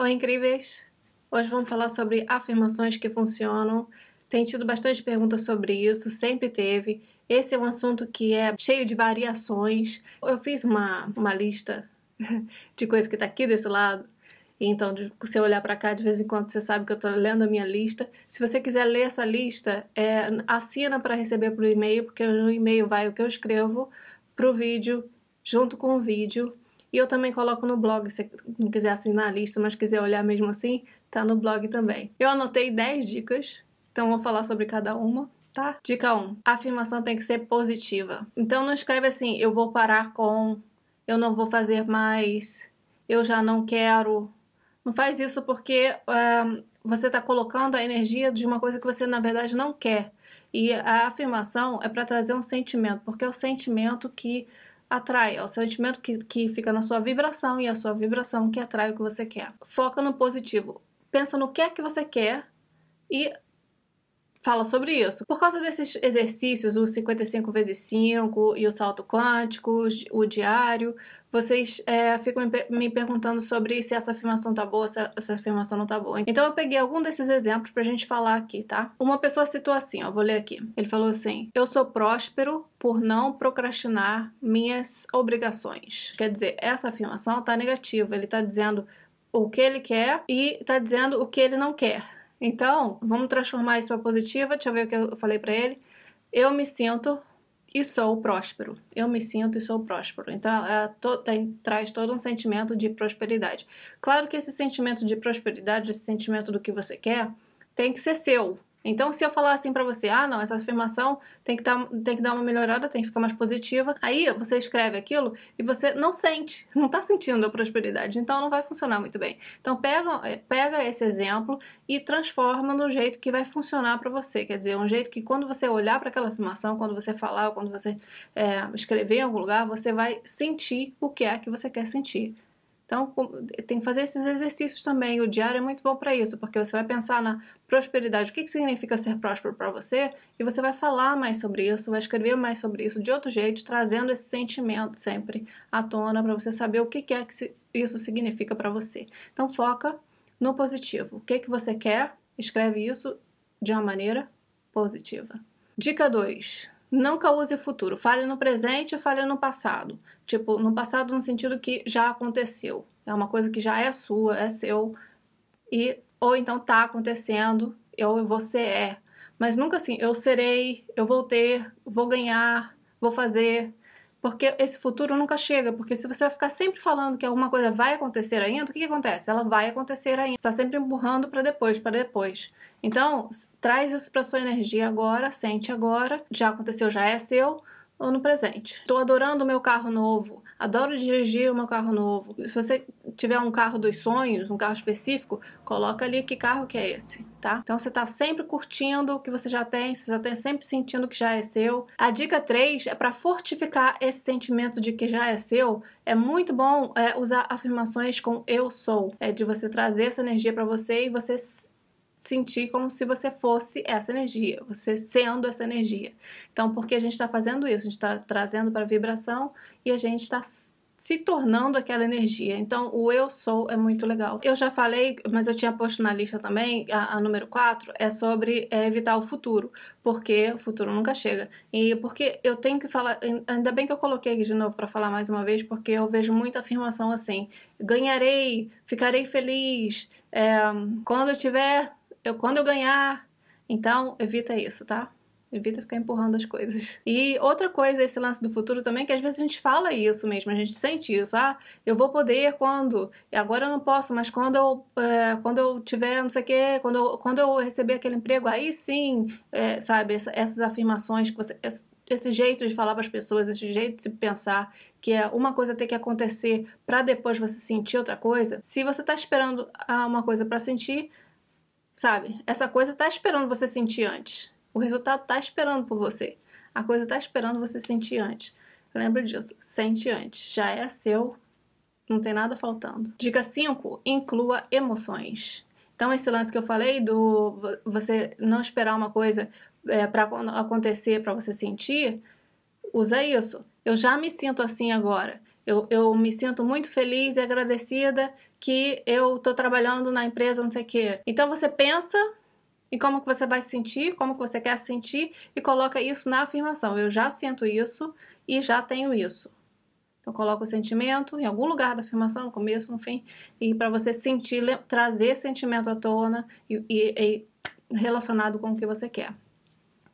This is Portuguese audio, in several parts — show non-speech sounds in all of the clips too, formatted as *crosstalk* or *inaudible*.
Olá, incríveis! Hoje vamos falar sobre afirmações que funcionam. Tem tido bastante perguntas sobre isso, sempre teve. Esse é um assunto que é cheio de variações. Eu fiz uma, uma lista *laughs* de coisas que está aqui desse lado. Então, se você olhar para cá de vez em quando, você sabe que eu estou lendo a minha lista. Se você quiser ler essa lista, é, assina para receber por e-mail, porque no e-mail vai o que eu escrevo para o vídeo, junto com o vídeo e eu também coloco no blog, se não quiser assinar a lista, mas quiser olhar mesmo assim, tá no blog também. Eu anotei 10 dicas, então vou falar sobre cada uma. Tá? Dica 1. A afirmação tem que ser positiva. Então não escreve assim, eu vou parar com, eu não vou fazer mais, eu já não quero. Não faz isso porque ah, você está colocando a energia de uma coisa que você na verdade não quer. E a afirmação é para trazer um sentimento, porque é o sentimento que atrai, é o sentimento que, que fica na sua vibração e a sua vibração que atrai o que você quer. Foca no positivo. Pensa no que é que você quer e fala sobre isso. Por causa desses exercícios, o 55 vezes 5 e o salto quântico, o diário, vocês é, ficam me, me perguntando sobre se essa afirmação tá boa, se essa afirmação não tá boa. Então eu peguei algum desses exemplos pra gente falar aqui, tá? Uma pessoa citou assim, ó, vou ler aqui. Ele falou assim: "Eu sou próspero por não procrastinar minhas obrigações". Quer dizer, essa afirmação tá negativa, ele tá dizendo o que ele quer e tá dizendo o que ele não quer. Então, vamos transformar isso para positiva. Deixa eu ver o que eu falei para ele. Eu me sinto e sou próspero. Eu me sinto e sou próspero. Então, ela to, tem, traz todo um sentimento de prosperidade. Claro que esse sentimento de prosperidade, esse sentimento do que você quer, tem que ser seu. Então, se eu falar assim para você, ah, não, essa afirmação tem que, dar, tem que dar uma melhorada, tem que ficar mais positiva, aí você escreve aquilo e você não sente, *laughs* não tá sentindo a prosperidade, então não vai funcionar muito bem. Então, pega, eh, pega esse exemplo e transforma no jeito que vai funcionar para você, quer dizer, um jeito que quando você olhar para aquela afirmação, quando você falar, ou quando você é, escrever em algum lugar, você vai sentir o que é que você quer sentir. Então, tem que fazer esses exercícios também. O diário é muito bom para isso, porque você vai pensar na prosperidade, o que, que significa ser próspero para você, e você vai falar mais sobre isso, vai escrever mais sobre isso de outro jeito, trazendo esse sentimento sempre à tona para você saber o que, que é que isso significa para você. Então, foca no positivo. O que, que você quer, escreve isso de uma maneira positiva. Dica 2 Nunca use o futuro. Fale no presente ou fale no passado. Tipo, no passado no sentido que já aconteceu. É uma coisa que já é sua, é seu. E, ou então tá acontecendo, ou você é. Mas nunca assim, eu serei, eu vou ter, vou ganhar, vou fazer. Porque esse futuro nunca chega, porque se você vai ficar sempre falando que alguma coisa vai acontecer ainda, o que, que acontece? Ela vai acontecer ainda. Está sempre empurrando para depois, para depois. Então, traz isso para sua energia agora, sente agora, já aconteceu, já é seu ou no presente. Estou adorando o meu carro novo, adoro dirigir o meu carro novo. Se você tiver um carro dos sonhos, um carro específico, coloca ali que carro que é esse, tá? Então você está sempre curtindo o que você já tem, você está sempre sentindo que já é seu. A dica 3 é para fortificar esse sentimento de que já é seu, é muito bom é, usar afirmações com eu sou, é de você trazer essa energia para você e você sentir como se você fosse essa energia, você sendo essa energia. Então, porque a gente está fazendo isso, a gente está trazendo para a vibração e a gente está se tornando aquela energia. Então, o eu sou é muito legal. Eu já falei, mas eu tinha posto na lista também, a, a número 4, é sobre é, evitar o futuro, porque o futuro nunca chega. E porque eu tenho que falar, ainda bem que eu coloquei aqui de novo para falar mais uma vez, porque eu vejo muita afirmação assim: ganharei, ficarei feliz, é, quando eu tiver eu, quando eu ganhar. Então, evita isso, tá? Evita ficar empurrando as coisas. E outra coisa, esse lance do futuro também, que às vezes a gente fala isso mesmo, a gente sente isso. Ah, eu vou poder quando? E agora eu não posso, mas quando eu, é, quando eu tiver não sei o quê, quando eu, quando eu receber aquele emprego, aí sim, é, sabe, essa, essas afirmações que você. Esse, esse jeito de falar para as pessoas, esse jeito de se pensar, que é uma coisa ter que acontecer para depois você sentir outra coisa. Se você está esperando ah, uma coisa para sentir, sabe? Essa coisa tá esperando você sentir antes. O resultado tá esperando por você. A coisa tá esperando você sentir antes. Lembra disso, sente antes. Já é seu, não tem nada faltando. Dica 5, inclua emoções. Então, esse lance que eu falei do você não esperar uma coisa é, para acontecer, para você sentir, usa isso. Eu já me sinto assim agora. Eu, eu me sinto muito feliz e agradecida que eu estou trabalhando na empresa, não sei o quê. Então você pensa e como que você vai sentir, como que você quer sentir e coloca isso na afirmação. Eu já sinto isso e já tenho isso. Então coloca o sentimento em algum lugar da afirmação, no começo, no fim, e para você sentir, trazer sentimento à tona e, e, e relacionado com o que você quer.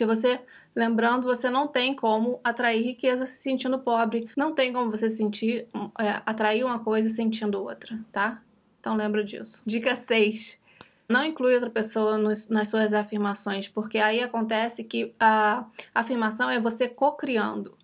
Porque você, lembrando, você não tem como atrair riqueza se sentindo pobre, não tem como você sentir hum, é, atrair uma coisa sentindo outra, tá? Então lembra disso. Dica 6. Não inclui outra pessoa nos, nas suas afirmações, porque aí acontece que a afirmação é você co-criando.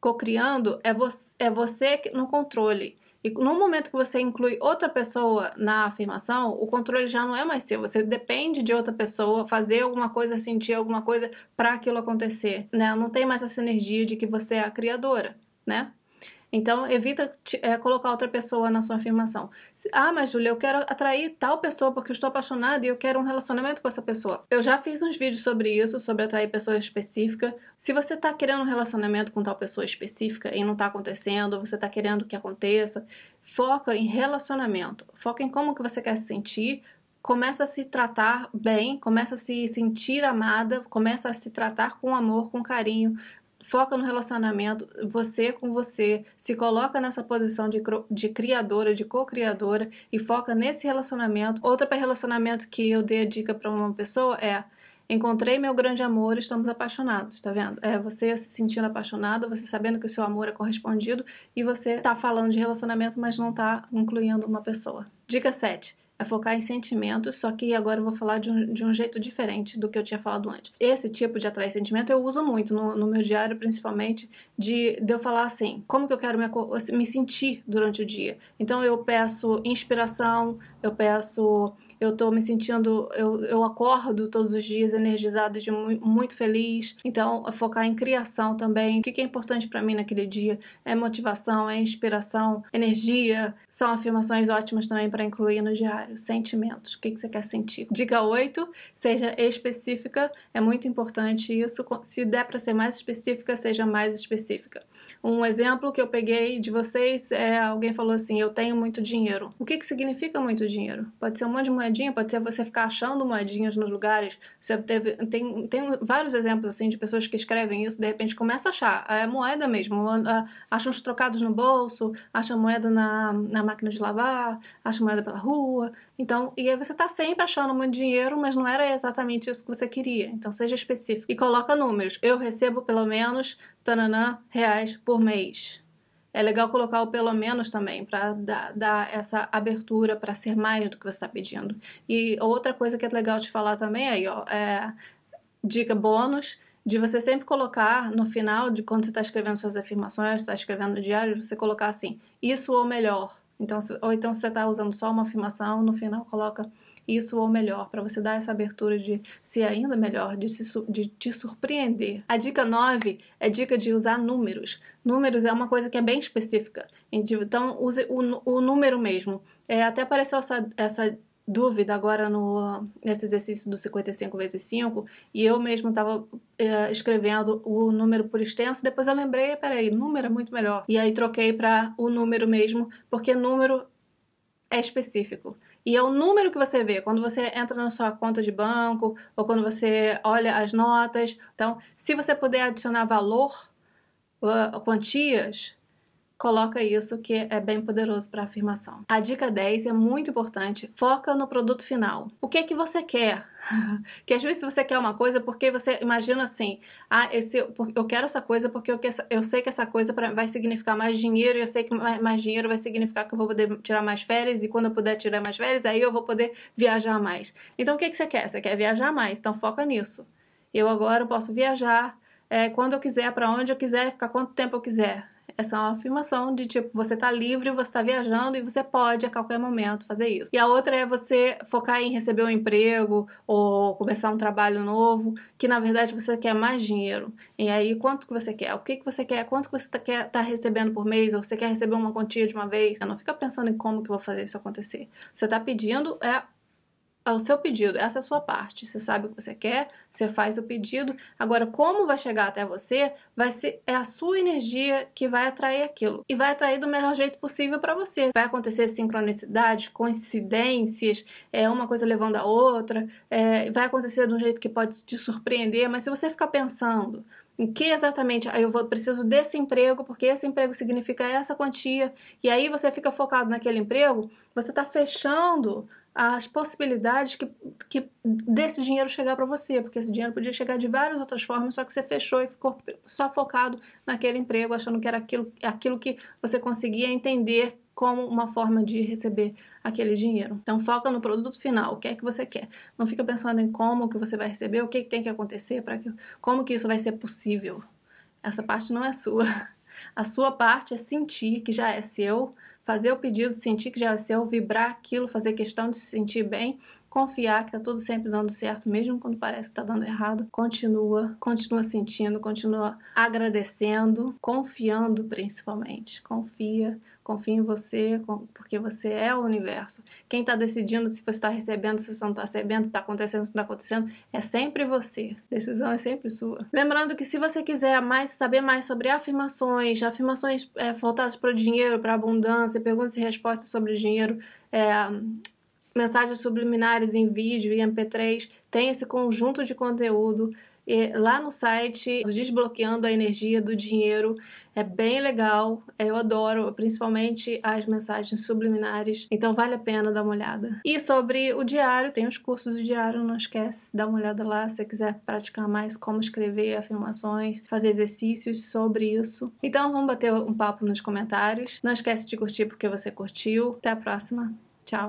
Co-criando é, vo é você no controle. E no momento que você inclui outra pessoa na afirmação, o controle já não é mais seu. Você depende de outra pessoa fazer alguma coisa, sentir alguma coisa para aquilo acontecer. Né? Não tem mais essa energia de que você é a criadora, né? Então, evita é, colocar outra pessoa na sua afirmação. Ah, mas Júlia, eu quero atrair tal pessoa porque eu estou apaixonada e eu quero um relacionamento com essa pessoa. Eu já fiz uns vídeos sobre isso, sobre atrair pessoa específica. Se você está querendo um relacionamento com tal pessoa específica e não está acontecendo, você está querendo que aconteça, foca em relacionamento. Foca em como que você quer se sentir, começa a se tratar bem, começa a se sentir amada, começa a se tratar com amor, com carinho, foca no relacionamento, você com você, se coloca nessa posição de, de criadora, de co-criadora e foca nesse relacionamento. Outra para relacionamento que eu dei a dica para uma pessoa é Encontrei meu grande amor, estamos apaixonados, tá vendo? É você se sentindo apaixonada, você sabendo que o seu amor é correspondido e você tá falando de relacionamento, mas não tá incluindo uma pessoa. Dica 7 a focar em sentimentos, só que agora eu vou falar de um, de um jeito diferente do que eu tinha falado antes. Esse tipo de atrair sentimento eu uso muito no, no meu diário, principalmente, de, de eu falar assim, como que eu quero me, me sentir durante o dia. Então eu peço inspiração, eu peço eu estou me sentindo, eu, eu acordo todos os dias energizada, de mu muito feliz. Então, é focar em criação também, o que, que é importante para mim naquele dia é motivação, é inspiração, energia. São afirmações ótimas também para incluir no diário. Sentimentos, o que, que você quer sentir? Dica 8, seja específica, é muito importante isso. Se der para ser mais específica, seja mais específica. Um exemplo que eu peguei de vocês é alguém falou assim: Eu tenho muito dinheiro. O que, que significa muito dinheiro? Pode ser um monte de moedinha, pode ser você ficar achando moedinhas nos lugares. Você teve, tem, tem vários exemplos assim de pessoas que escrevem isso, de repente começa a achar ah, é moeda mesmo, ah, acham os trocados no bolso, acham moeda na, na máquina de lavar, acham moeda pela rua. Então, e aí você está sempre achando muito dinheiro, mas não era exatamente isso que você queria. Então, seja específico e coloca números. Eu recebo pelo menos tananã reais por mês é legal colocar o pelo menos também, para dar, dar, essa abertura para ser mais do que você está pedindo. E outra coisa que é legal te falar também aí, ó, é dica bônus de você sempre colocar no final de quando você está escrevendo suas afirmações, está escrevendo no diário, você colocar assim, isso ou melhor. Então, ou então se você está usando só uma afirmação, no final coloca isso ou melhor, para você dar essa abertura de se ainda melhor, de, se, de te surpreender. A dica 9 é dica de usar números. Números é uma coisa que é bem específica. Então, use o, o número mesmo. É, até apareceu essa, essa dúvida agora no, nesse exercício do 55 vezes 5 e eu mesmo estava é, escrevendo o número por extenso. Depois eu lembrei, peraí, número é muito melhor. E aí troquei para o número mesmo, porque número é específico. E é o número que você vê quando você entra na sua conta de banco ou quando você olha as notas. Então, se você puder adicionar valor, uh, quantias, Coloca isso que é bem poderoso para a afirmação. A dica 10 é muito importante. Foca no produto final. O que é que você quer? *laughs* que às vezes você quer uma coisa porque você imagina assim, ah, esse, eu quero essa coisa porque eu, que, eu sei que essa coisa pra, vai significar mais dinheiro e eu sei que mais, mais, dinheiro vai significar que eu vou poder tirar mais férias e quando eu puder tirar mais férias, aí eu vou poder viajar mais. Então o que, é que você quer? Você quer viajar mais, então foca nisso. Eu agora posso viajar é, quando eu quiser, para onde eu quiser, ficar quanto tempo eu quiser. Essa é uma afirmação de tipo, você tá livre, você tá viajando e você pode a qualquer momento fazer isso. E a outra é você focar em receber um emprego ou começar um trabalho novo, que na verdade você quer mais dinheiro. E aí, quanto que você quer? O que que você quer? Quanto que você tá, quer tá recebendo por mês? Ou você quer receber uma quantia de uma vez? Você não fica pensando em como que eu vou fazer isso acontecer. Você tá pedindo é ao seu pedido, essa é a sua parte. Você sabe o que você quer, você faz o pedido. Agora, como vai chegar até você, vai ser é a sua energia que vai atrair aquilo e vai atrair do melhor jeito possível para você. Vai acontecer sincronicidades, coincidências, é uma coisa levando a outra, é, vai acontecer de um jeito que pode te surpreender. Mas se você ficar pensando em que exatamente ah, eu vou, preciso desse emprego, porque esse emprego significa essa quantia, e aí você fica focado naquele emprego, você está fechando as possibilidades que, que desse dinheiro chegar para você, porque esse dinheiro podia chegar de várias outras formas, só que você fechou e ficou só focado naquele emprego, achando que era aquilo, aquilo que você conseguia entender como uma forma de receber aquele dinheiro. Então foca no produto final, o que é que você quer. Não fica pensando em como que você vai receber, o que, que tem que acontecer para que como que isso vai ser possível. Essa parte não é sua. A sua parte é sentir que já é seu, fazer o pedido, sentir que já é seu, vibrar aquilo, fazer questão de se sentir bem, confiar que está tudo sempre dando certo, mesmo quando parece que está dando errado. Continua, continua sentindo, continua agradecendo, confiando principalmente. Confia, Confie em você, porque você é o universo. Quem está decidindo se você está recebendo, se você não está recebendo, se está acontecendo, se não está acontecendo, é sempre você. A decisão é sempre sua. Lembrando que se você quiser mais saber mais sobre afirmações, afirmações é, voltadas para o dinheiro, para a abundância, perguntas e respostas sobre o dinheiro, é, mensagens subliminares em vídeo e MP3, tem esse conjunto de conteúdo lá no site Desbloqueando a Energia do Dinheiro. É bem legal, eu adoro, principalmente as mensagens subliminares, então vale a pena dar uma olhada. E sobre o diário, tem os cursos do diário, não esquece, dá uma olhada lá se você quiser praticar mais como escrever afirmações, fazer exercícios sobre isso. Então vamos bater um papo nos comentários. Não esquece de curtir porque você curtiu. Até a próxima. Tchau!